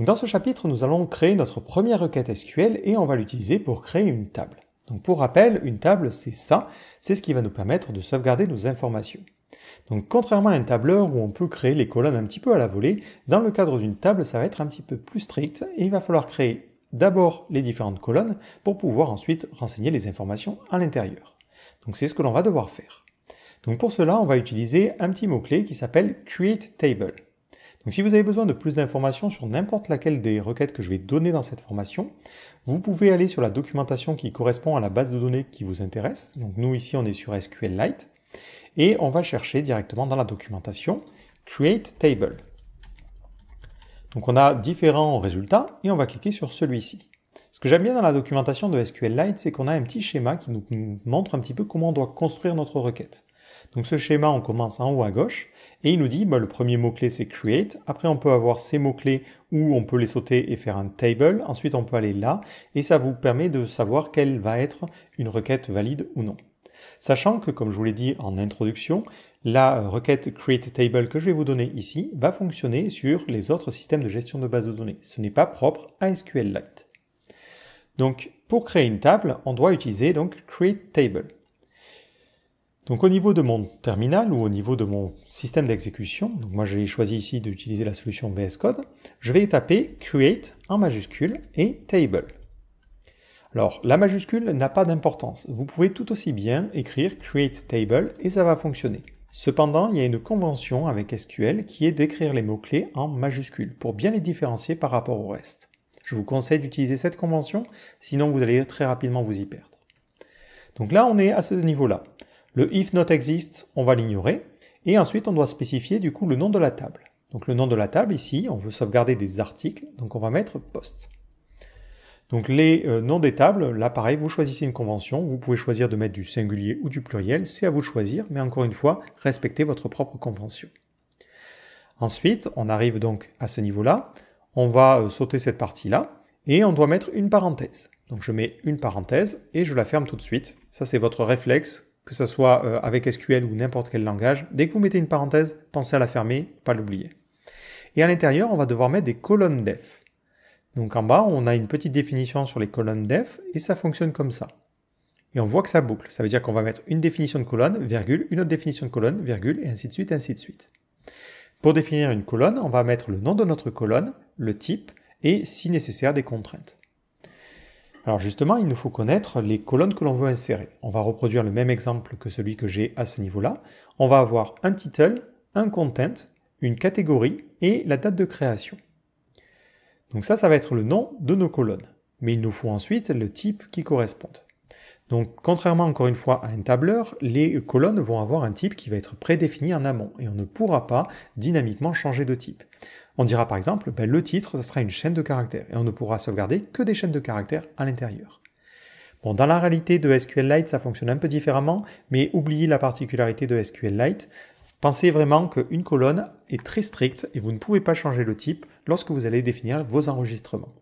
dans ce chapitre, nous allons créer notre première requête SQL et on va l'utiliser pour créer une table. Donc pour rappel, une table, c'est ça, c'est ce qui va nous permettre de sauvegarder nos informations. Donc contrairement à un tableur où on peut créer les colonnes un petit peu à la volée, dans le cadre d'une table, ça va être un petit peu plus strict et il va falloir créer d'abord les différentes colonnes pour pouvoir ensuite renseigner les informations à l'intérieur. Donc c'est ce que l'on va devoir faire. Donc pour cela, on va utiliser un petit mot-clé qui s'appelle create table. Donc si vous avez besoin de plus d'informations sur n'importe laquelle des requêtes que je vais donner dans cette formation, vous pouvez aller sur la documentation qui correspond à la base de données qui vous intéresse. Donc nous ici on est sur SQLite et on va chercher directement dans la documentation Create Table. Donc on a différents résultats et on va cliquer sur celui-ci. Ce que j'aime bien dans la documentation de SQLite, c'est qu'on a un petit schéma qui nous montre un petit peu comment on doit construire notre requête. Donc ce schéma, on commence en haut à gauche, et il nous dit, bah, le premier mot-clé c'est create, après on peut avoir ces mots-clés où on peut les sauter et faire un table, ensuite on peut aller là, et ça vous permet de savoir quelle va être une requête valide ou non. Sachant que, comme je vous l'ai dit en introduction, la euh, requête create table que je vais vous donner ici va fonctionner sur les autres systèmes de gestion de base de données. Ce n'est pas propre à SQLite. Donc, pour créer une table, on doit utiliser donc create table. Donc au niveau de mon terminal ou au niveau de mon système d'exécution, moi j'ai choisi ici d'utiliser la solution VS Code, je vais taper create en majuscule et table. Alors la majuscule n'a pas d'importance, vous pouvez tout aussi bien écrire create table et ça va fonctionner. Cependant, il y a une convention avec SQL qui est d'écrire les mots-clés en majuscule pour bien les différencier par rapport au reste. Je vous conseille d'utiliser cette convention, sinon vous allez très rapidement vous y perdre. Donc là, on est à ce niveau-là. Le if not exist, on va l'ignorer. Et ensuite, on doit spécifier du coup le nom de la table. Donc le nom de la table ici, on veut sauvegarder des articles, donc on va mettre post. Donc les euh, noms des tables, là pareil, vous choisissez une convention, vous pouvez choisir de mettre du singulier ou du pluriel, c'est à vous de choisir, mais encore une fois, respectez votre propre convention. Ensuite, on arrive donc à ce niveau-là, on va euh, sauter cette partie-là, et on doit mettre une parenthèse. Donc je mets une parenthèse et je la ferme tout de suite. Ça c'est votre réflexe que ce soit euh, avec SQL ou n'importe quel langage, dès que vous mettez une parenthèse, pensez à la fermer, pas l'oublier. Et à l'intérieur, on va devoir mettre des colonnes def. Donc en bas, on a une petite définition sur les colonnes def et ça fonctionne comme ça. Et on voit que ça boucle. Ça veut dire qu'on va mettre une définition de colonne, virgule, une autre définition de colonne, virgule, et ainsi de suite, ainsi de suite. Pour définir une colonne, on va mettre le nom de notre colonne, le type, et si nécessaire des contraintes. Alors justement, il nous faut connaître les colonnes que l'on veut insérer. On va reproduire le même exemple que celui que j'ai à ce niveau-là. On va avoir un title, un content, une catégorie et la date de création. Donc ça, ça va être le nom de nos colonnes. Mais il nous faut ensuite le type qui correspond. Donc, contrairement encore une fois à un tableur, les colonnes vont avoir un type qui va être prédéfini en amont et on ne pourra pas dynamiquement changer de type. On dira par exemple, ben, le titre, ça sera une chaîne de caractères et on ne pourra sauvegarder que des chaînes de caractères à l'intérieur. Bon, dans la réalité de SQLite, ça fonctionne un peu différemment, mais oubliez la particularité de SQLite. Pensez vraiment qu'une colonne est très stricte et vous ne pouvez pas changer le type lorsque vous allez définir vos enregistrements.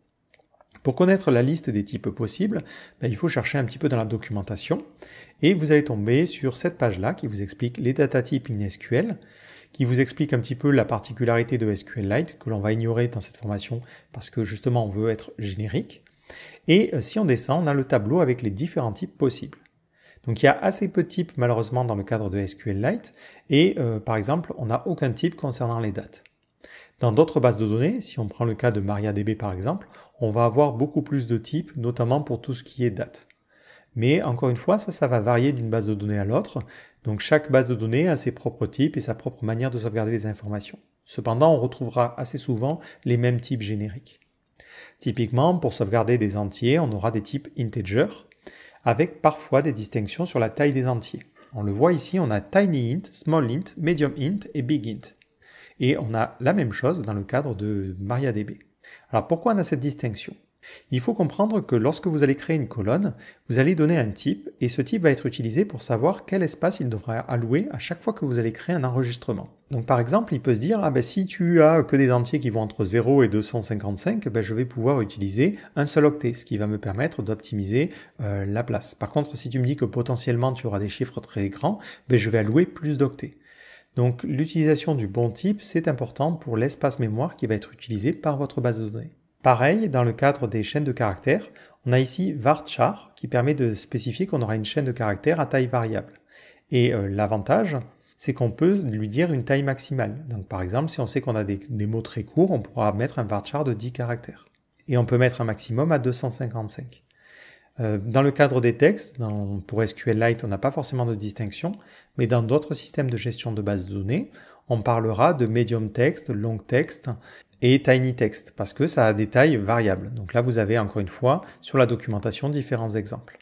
Pour connaître la liste des types possibles, ben, il faut chercher un petit peu dans la documentation et vous allez tomber sur cette page-là qui vous explique les datatypes types in SQL, qui vous explique un petit peu la particularité de SQLite que l'on va ignorer dans cette formation parce que justement on veut être générique. Et euh, si on descend, on a le tableau avec les différents types possibles. Donc il y a assez peu de types malheureusement dans le cadre de SQLite et euh, par exemple on n'a aucun type concernant les dates. Dans d'autres bases de données, si on prend le cas de MariaDB par exemple, on va avoir beaucoup plus de types, notamment pour tout ce qui est date. Mais encore une fois, ça, ça va varier d'une base de données à l'autre. Donc chaque base de données a ses propres types et sa propre manière de sauvegarder les informations. Cependant, on retrouvera assez souvent les mêmes types génériques. Typiquement, pour sauvegarder des entiers, on aura des types integer, avec parfois des distinctions sur la taille des entiers. On le voit ici, on a tiny int, small int, medium int et big int. Et on a la même chose dans le cadre de MariaDB. Alors pourquoi on a cette distinction Il faut comprendre que lorsque vous allez créer une colonne, vous allez donner un type et ce type va être utilisé pour savoir quel espace il devra allouer à chaque fois que vous allez créer un enregistrement. Donc par exemple, il peut se dire, ah ben, si tu as que des entiers qui vont entre 0 et 255, ben, je vais pouvoir utiliser un seul octet, ce qui va me permettre d'optimiser euh, la place. Par contre, si tu me dis que potentiellement tu auras des chiffres très grands, ben, je vais allouer plus d'octets. Donc l'utilisation du bon type, c'est important pour l'espace mémoire qui va être utilisé par votre base de données. Pareil, dans le cadre des chaînes de caractères, on a ici varchar qui permet de spécifier qu'on aura une chaîne de caractères à taille variable. Et euh, l'avantage, c'est qu'on peut lui dire une taille maximale. Donc par exemple, si on sait qu'on a des, des, mots très courts, on pourra mettre un varchar de 10 caractères. Et on peut mettre un maximum à 255. Euh, dans le cadre des textes, pour SQLite, on n'a pas forcément de distinction, mais dans d'autres systèmes de gestion de bases de données, on parlera de medium text, long text et tiny text, parce que ça a des tailles variables. Donc là, vous avez encore une fois sur la documentation différents exemples.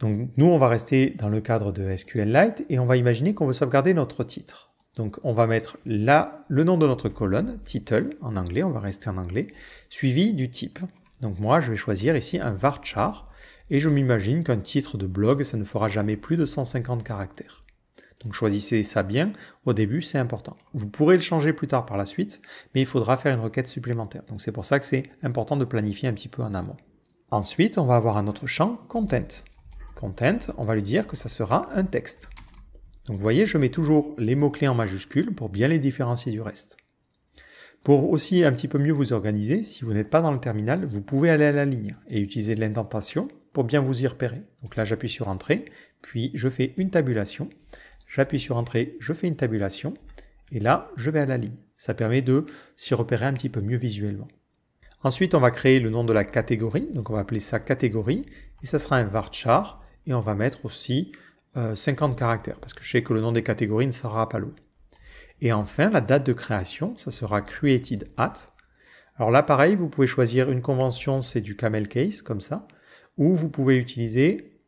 Donc nous, on va rester dans le cadre de SQLite et on va imaginer qu'on veut sauvegarder notre titre. Donc on va mettre là le nom de notre colonne, title en anglais, on va rester en anglais, suivi du type. Donc moi, je vais choisir ici un varchar, et je m'imagine qu'un titre de blog, ça ne fera jamais plus de 150 caractères. Donc choisissez ça bien, au début c'est important. Vous pourrez le changer plus tard par la suite, mais il faudra faire une requête supplémentaire. Donc c'est pour ça que c'est important de planifier un petit peu en amont. Ensuite, on va avoir un autre champ, content. Content, on va lui dire que ça sera un texte. Donc vous voyez, je mets toujours les mots-clés en majuscule pour bien les différencier du reste. Pour aussi un petit peu mieux vous organiser, si vous n'êtes pas dans le terminal, vous pouvez aller à la ligne et utiliser l'indentation pour bien vous y repérer. Donc là, j'appuie sur Entrée, puis je fais une tabulation. J'appuie sur Entrée, je fais une tabulation, et là, je vais à la ligne. Ça permet de s'y repérer un petit peu mieux visuellement. Ensuite, on va créer le nom de la catégorie, donc on va appeler ça catégorie, et ça sera un varchar, et on va mettre aussi 50 euh, caractères, parce que je sais que le nom des catégories ne sera pas long. Et enfin, la date de création, ça sera created at. Alors là, pareil, vous pouvez choisir une convention, c'est du camel case, comme ça, ou vous pouvez utiliser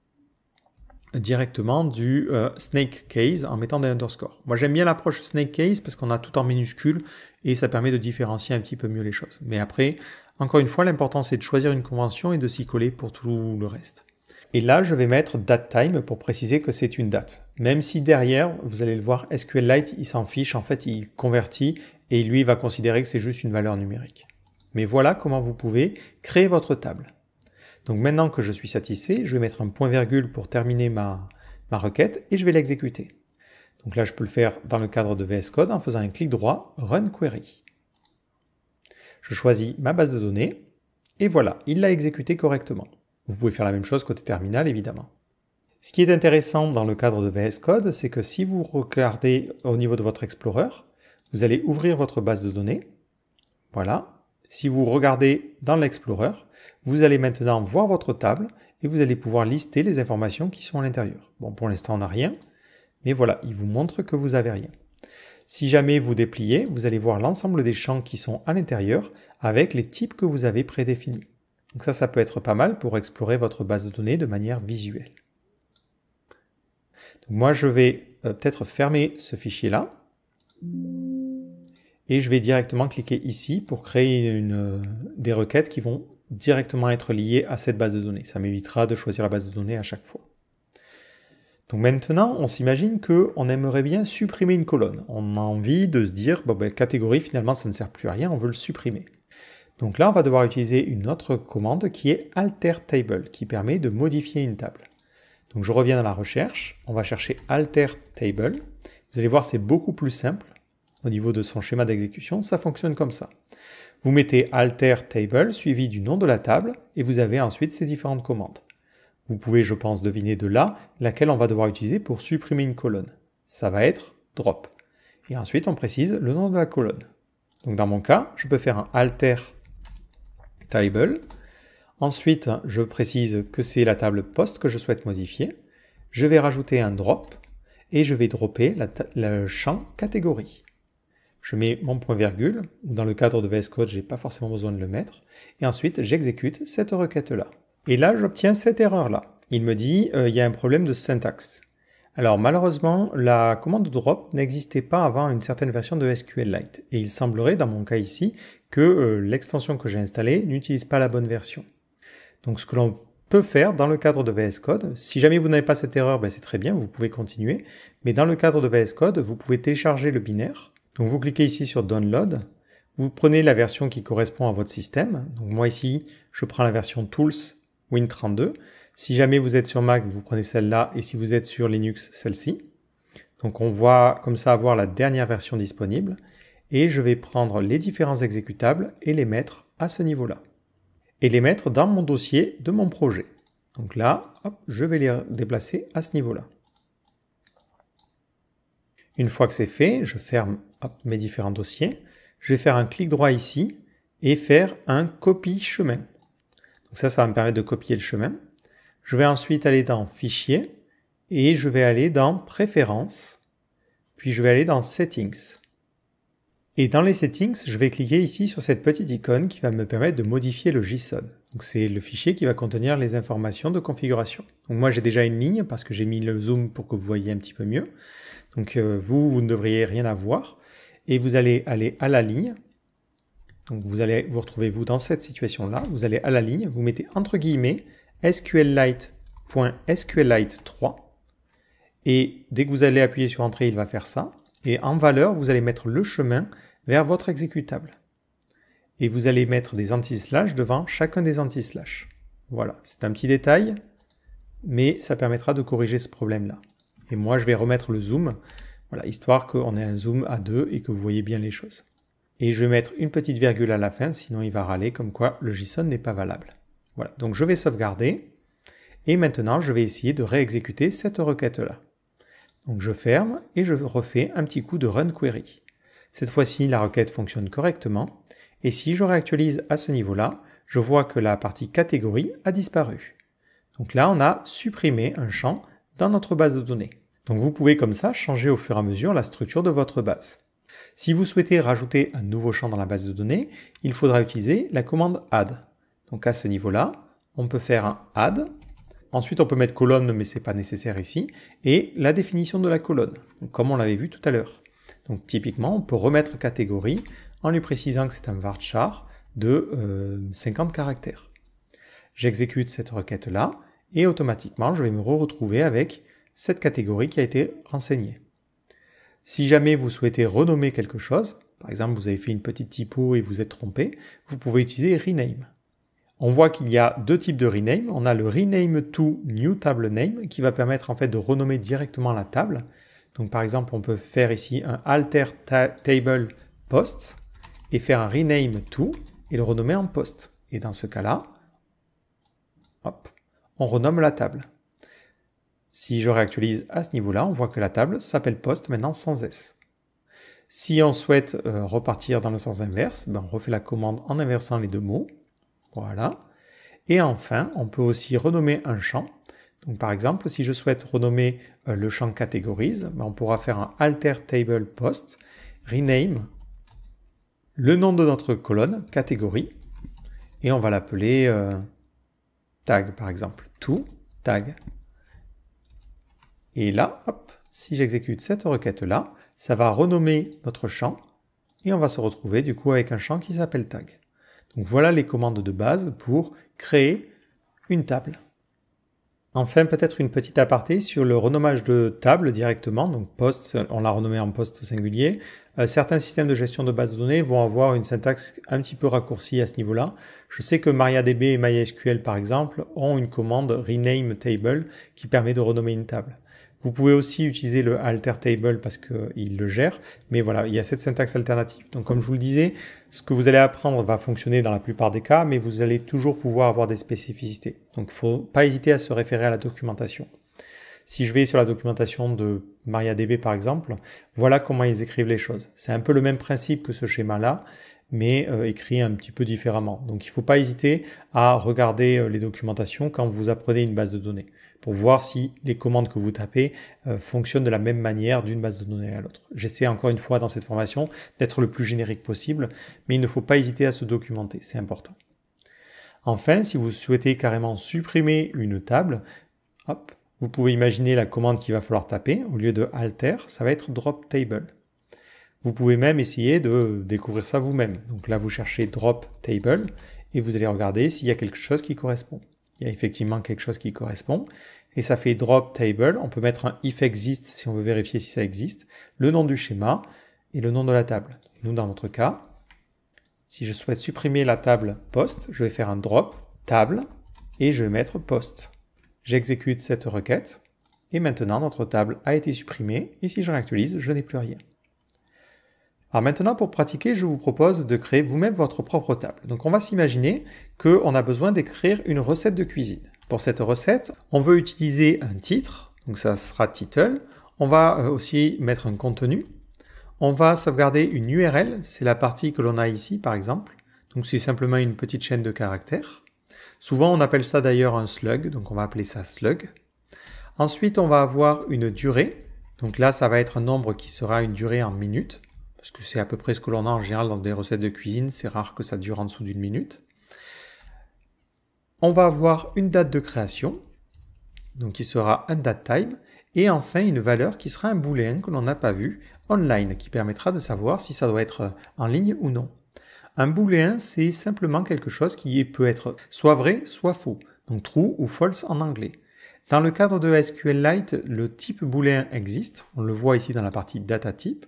directement du euh, snake case en mettant des underscores. Moi j'aime bien l'approche snake case parce qu'on a tout en minuscule et ça permet de différencier un petit peu mieux les choses. Mais après, encore une fois, l'important c'est de choisir une convention et de s'y coller pour tout le reste. Et là, je vais mettre DateTime pour préciser que c'est une date. Même si derrière, vous allez le voir, SQLite, il s'en fiche, en fait, il convertit et lui, va considérer que c'est juste une valeur numérique. Mais voilà comment vous pouvez créer votre table. Donc maintenant que je suis satisfait, je vais mettre un point-virgule pour terminer ma, ma requête et je vais l'exécuter. Donc là, je peux le faire dans le cadre de VS Code en faisant un clic droit, Run Query. Je choisis ma base de données et voilà, il l'a exécuté correctement. Vous pouvez faire la même chose côté terminal, évidemment. Ce qui est intéressant dans le cadre de VS Code, c'est que si vous regardez au niveau de votre Explorer, vous allez ouvrir votre base de données. Voilà. Si vous regardez dans l'Explorer, vous allez maintenant voir votre table et vous allez pouvoir lister les informations qui sont à l'intérieur. Bon, pour l'instant, on n'a rien, mais voilà, il vous montre que vous n'avez rien. Si jamais vous dépliez, vous allez voir l'ensemble des champs qui sont à l'intérieur avec les types que vous avez prédéfinis. Donc ça, ça peut être pas mal pour explorer votre base de données de manière visuelle. moi, je vais euh, peut-être fermer ce fichier-là. Et je vais directement cliquer ici pour créer euh, des requêtes qui vont directement être liées à cette base de données. Ça m'évitera de choisir la base de données à chaque fois. Donc maintenant, on s'imagine qu'on aimerait bien supprimer une colonne. On a envie de se dire, bon, ben, catégorie, finalement, ça ne sert plus à rien, on veut le supprimer. Donc là, on va devoir utiliser une autre commande qui est alter table, qui permet de modifier une table. Donc je reviens dans la recherche, on va chercher alter table. Vous allez voir, c'est beaucoup plus simple au niveau de son schéma d'exécution, ça fonctionne comme ça. Vous mettez alter table suivi du nom de la table et vous avez ensuite ces différentes commandes. Vous pouvez, je pense, deviner de là laquelle on va devoir utiliser pour supprimer une colonne. Ça va être drop. Et ensuite, on précise le nom de la colonne. Donc dans mon cas, je peux faire un alter table. Ensuite, je précise que c'est la table poste que je souhaite modifier. Je vais rajouter un drop et je vais dropper le champ catégorie. Je mets mon point virgule, dans le cadre de VS Code, je n'ai pas forcément besoin de le mettre, et ensuite j'exécute cette requête-là. Et là, j'obtiens cette erreur-là. Il me dit, euh, il y a un problème de syntaxe. Alors malheureusement, la commande drop n'existait pas avant une certaine version de SQLite, et il semblerait, dans mon cas ici, que euh, l'extension que j'ai installée n'utilise pas la bonne version. Donc ce que l'on peut faire dans le cadre de VS Code, si jamais vous n'avez pas cette erreur, ben, c'est très bien, vous pouvez continuer, mais dans le cadre de VS Code, vous pouvez télécharger le binaire. Donc vous cliquez ici sur Download, vous prenez la version qui correspond à votre système. Donc moi ici, je prends la version Tools Win32. Si jamais vous êtes sur Mac, vous prenez celle-là, et si vous êtes sur Linux, celle-ci. Donc on voit comme ça avoir la dernière version disponible et je vais prendre les différents exécutables et les mettre à ce niveau-là. Et les mettre dans mon dossier de mon projet. Donc là, je vais les déplacer à ce niveau-là. Une fois que c'est fait, je ferme mes différents dossiers. Je vais faire un clic droit ici et faire un copie chemin. Donc ça, ça va me permettre de copier le chemin. Je vais ensuite aller dans Fichier et je vais aller dans Préférences, puis je vais aller dans Settings. Et dans les settings, je vais cliquer ici sur cette petite icône qui va me permettre de modifier le JSON. Donc c'est le fichier qui va contenir les informations de configuration. Donc moi j'ai déjà une ligne parce que j'ai mis le zoom pour que vous voyez un petit peu mieux. Donc euh, vous, vous ne devriez rien avoir. Et vous allez aller à la ligne. Donc vous allez vous retrouver vous dans cette situation-là. Vous allez à la ligne, vous mettez entre guillemets sqlite.sqlite3. Et dès que vous allez appuyer sur Entrée, il va faire ça. Et en valeur, vous allez mettre le chemin vers votre exécutable. Et vous allez mettre des anti-slash devant chacun des anti-slash. Voilà, c'est un petit détail, mais ça permettra de corriger ce problème-là. Et moi, je vais remettre le zoom, voilà, histoire qu'on ait un zoom à deux et que vous voyez bien les choses. Et je vais mettre une petite virgule à la fin, sinon il va râler comme quoi le JSON n'est pas valable. Voilà, donc je vais sauvegarder. Et maintenant, je vais essayer de réexécuter cette requête-là. Donc je ferme et je refais un petit coup de run query. Cette fois-ci, la requête fonctionne correctement. Et si je réactualise à ce niveau-là, je vois que la partie catégorie a disparu. Donc là, on a supprimé un champ dans notre base de données. Donc vous pouvez comme ça changer au fur et à mesure la structure de votre base. Si vous souhaitez rajouter un nouveau champ dans la base de données, il faudra utiliser la commande add. Donc à ce niveau-là, on peut faire un add Ensuite, on peut mettre colonne, mais c'est pas nécessaire ici. Et la définition de la colonne, comme on l'avait vu tout à l'heure. Donc typiquement, on peut remettre catégorie en lui précisant que c'est un varchar de 50 euh, caractères. J'exécute cette requête-là, et automatiquement, je vais me retrouver avec cette catégorie qui a été renseignée. Si jamais vous souhaitez renommer quelque chose, par exemple, vous avez fait une petite typo et vous êtes trompé, vous pouvez utiliser rename on voit qu'il y a deux types de rename. On a le rename to new table name qui va permettre en fait de renommer directement la table. Donc par exemple, on peut faire ici un alter table post et faire un rename to et le renommer en post. Et dans ce cas-là, hop, on renomme la table. Si je réactualise à ce niveau-là, on voit que la table s'appelle post maintenant sans S. Si on souhaite euh, repartir dans le sens inverse, ben, on refait la commande en inversant les deux mots. Voilà. Et enfin, on peut aussi renommer un champ. Donc par exemple, si je souhaite renommer euh, le champ catégorise, ben, on pourra faire un alter table post rename le nom de notre colonne catégorie et on va l'appeler euh, tag par exemple tout tag. Et là, hop, si j'exécute cette requête là, ça va renommer notre champ et on va se retrouver du coup avec un champ qui s'appelle tag voilà les commandes de base pour créer une table. Enfin, peut-être une petite aparté sur le renommage de table directement, donc post, on l'a renommé en poste singulier. Euh, certains systèmes de gestion de base de données vont avoir une syntaxe un petit peu raccourcie à ce niveau-là. Je sais que MariaDB et MySQL, par exemple, ont une commande rename table qui permet de renommer une table. Vous pouvez aussi utiliser le alter table parce qu'il le gère, mais voilà, il y a cette syntaxe alternative. Donc comme je vous le disais, ce que vous allez apprendre va fonctionner dans la plupart des cas, mais vous allez toujours pouvoir avoir des spécificités. Donc il ne faut pas hésiter à se référer à la documentation. Si je vais sur la documentation de MariaDB par exemple, voilà comment ils écrivent les choses. C'est un peu le même principe que ce schéma-là, mais euh, écrit un petit peu différemment. Donc il ne faut pas hésiter à regarder euh, les documentations quand vous apprenez une base de données pour voir si les commandes que vous tapez euh, fonctionnent de la même manière d'une base de données à l'autre. J'essaie encore une fois dans cette formation d'être le plus générique possible, mais il ne faut pas hésiter à se documenter, c'est important. Enfin, si vous souhaitez carrément supprimer une table, hop, vous pouvez imaginer la commande qu'il va falloir taper. Au lieu de alter, ça va être drop table. Vous pouvez même essayer de découvrir ça vous-même. Donc là, vous cherchez drop table et vous allez regarder s'il y a quelque chose qui correspond il y a effectivement quelque chose qui correspond. Et ça fait drop table. On peut mettre un if existe si on veut vérifier si ça existe, le nom du schéma et le nom de la table. Nous, dans notre cas, si je souhaite supprimer la table post, je vais faire un drop table et je vais mettre post. J'exécute cette requête et maintenant notre table a été supprimée et si je réactualise, je n'ai plus rien. Alors maintenant, pour pratiquer, je vous propose de créer vous-même votre propre table. Donc on va s'imaginer qu'on a besoin d'écrire une recette de cuisine. Pour cette recette, on veut utiliser un titre, donc ça sera title. On va euh, aussi mettre un contenu. On va sauvegarder une URL, c'est la partie que l'on a ici par exemple. Donc c'est simplement une petite chaîne de caractères. Souvent on appelle ça d'ailleurs un slug, donc on va appeler ça slug. Ensuite on va avoir une durée, donc là ça va être un nombre qui sera une durée en minutes parce que c'est à peu près ce que l'on a en général dans des recettes de cuisine, c'est rare que ça dure en dessous d'une minute. On va avoir une date de création, donc qui sera un date time, et enfin une valeur qui sera un booléen que l'on n'a pas vu, online, qui permettra de savoir si ça doit être en ligne ou non. Un booléen, c'est simplement quelque chose qui peut être soit vrai, soit faux, donc true ou false en anglais. Dans le cadre de SQLite, le type booléen existe, on le voit ici dans la partie data type,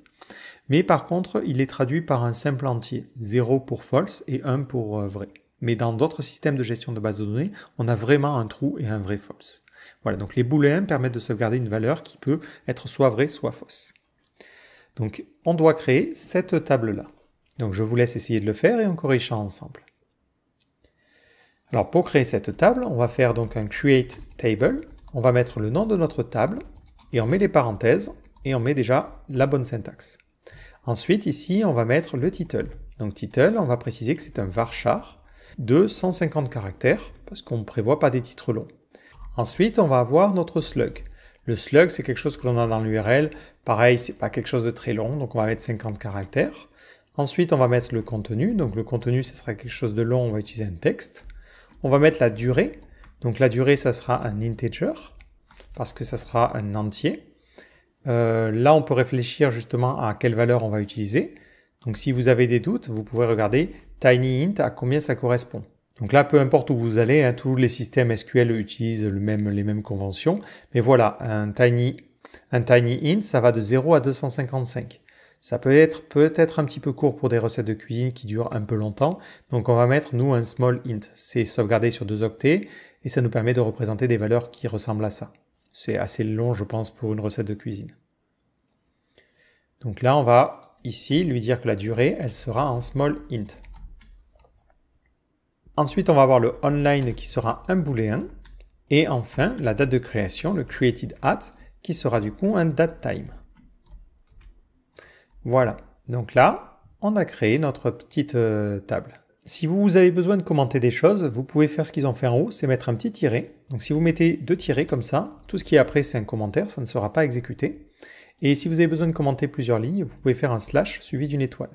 mais par contre, il est traduit par un simple entier, 0 pour false et 1 pour euh, vrai. Mais dans d'autres systèmes de gestion de base de données, on a vraiment un true et un vrai false. Voilà, donc les booléens permettent de sauvegarder une valeur qui peut être soit vraie, soit fausse. Donc on doit créer cette table-là. Donc je vous laisse essayer de le faire et on corrige ensemble. Alors pour créer cette table, on va faire donc un create table, on va mettre le nom de notre table et on met les parenthèses, et on met déjà la bonne syntaxe. Ensuite, ici, on va mettre le title. Donc title, on va préciser que c'est un varchar de 150 caractères, parce qu'on ne prévoit pas des titres longs. Ensuite, on va avoir notre slug. Le slug, c'est quelque chose que l'on a dans l'URL. Pareil, c'est pas quelque chose de très long, donc on va mettre 50 caractères. Ensuite, on va mettre le contenu. Donc le contenu, ce sera quelque chose de long, on va utiliser un texte. On va mettre la durée. Donc la durée, ça sera un integer, parce que ça sera un entier. Euh, là, on peut réfléchir justement à quelle valeur on va utiliser. Donc si vous avez des doutes, vous pouvez regarder tiny int à combien ça correspond. Donc là, peu importe où vous allez, hein, tous les systèmes SQL utilisent le même, les mêmes conventions. Mais voilà, un tiny, un tiny int, ça va de 0 à 255. Ça peut être peut-être un petit peu court pour des recettes de cuisine qui durent un peu longtemps. Donc on va mettre, nous, un small int. C'est sauvegardé sur deux octets et ça nous permet de représenter des valeurs qui ressemblent à ça. C'est assez long, je pense, pour une recette de cuisine. Donc là, on va ici lui dire que la durée, elle sera en small int. Ensuite, on va avoir le online qui sera un booléen. Et enfin, la date de création, le created at, qui sera du coup un date time. Voilà. Donc là, on a créé notre petite euh, table. Si vous avez besoin de commenter des choses, vous pouvez faire ce qu'ils ont fait en haut, c'est mettre un petit tiret. Donc si vous mettez deux tirés comme ça, tout ce qui est après c'est un commentaire, ça ne sera pas exécuté. Et si vous avez besoin de commenter plusieurs lignes, vous pouvez faire un slash suivi d'une étoile.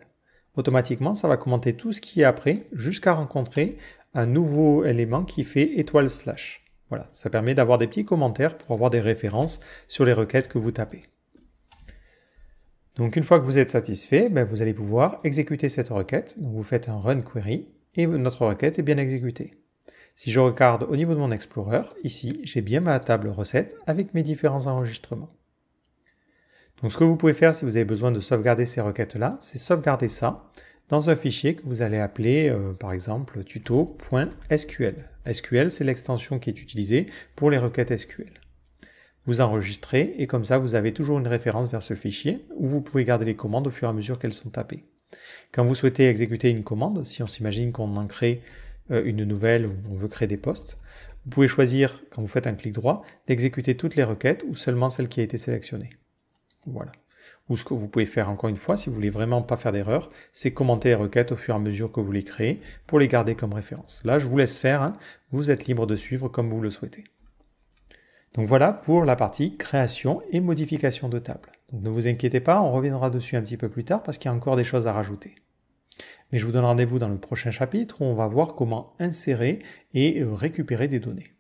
Automatiquement, ça va commenter tout ce qui est après jusqu'à rencontrer un nouveau élément qui fait étoile slash. Voilà, ça permet d'avoir des petits commentaires pour avoir des références sur les requêtes que vous tapez. Donc une fois que vous êtes satisfait, ben, vous allez pouvoir exécuter cette requête. Donc vous faites un run query et notre requête est bien exécutée. Si je regarde au niveau de mon Explorer, ici, j'ai bien ma table recette avec mes différents enregistrements. Donc ce que vous pouvez faire si vous avez besoin de sauvegarder ces requêtes-là, c'est sauvegarder ça dans un fichier que vous allez appeler euh, par exemple tuto.sql. SQL c'est l'extension qui est utilisée pour les requêtes SQL vous enregistrez et comme ça vous avez toujours une référence vers ce fichier où vous pouvez garder les commandes au fur et à mesure qu'elles sont tapées. Quand vous souhaitez exécuter une commande, si on s'imagine qu'on en crée euh, une nouvelle ou on veut créer des postes, vous pouvez choisir, quand vous faites un clic droit, d'exécuter toutes les requêtes ou seulement celle qui a été sélectionnée. Voilà. Ou ce que vous pouvez faire encore une fois, si vous voulez vraiment pas faire d'erreur, c'est commenter les requêtes au fur et à mesure que vous les créez pour les garder comme référence. Là, je vous laisse faire, hein. vous êtes libre de suivre comme vous le souhaitez. Donc voilà pour la partie création et modification de table. Donc ne vous inquiétez pas, on reviendra dessus un petit peu plus tard parce qu'il y a encore des choses à rajouter. Mais je vous donne rendez-vous dans le prochain chapitre où on va voir comment insérer et récupérer des données.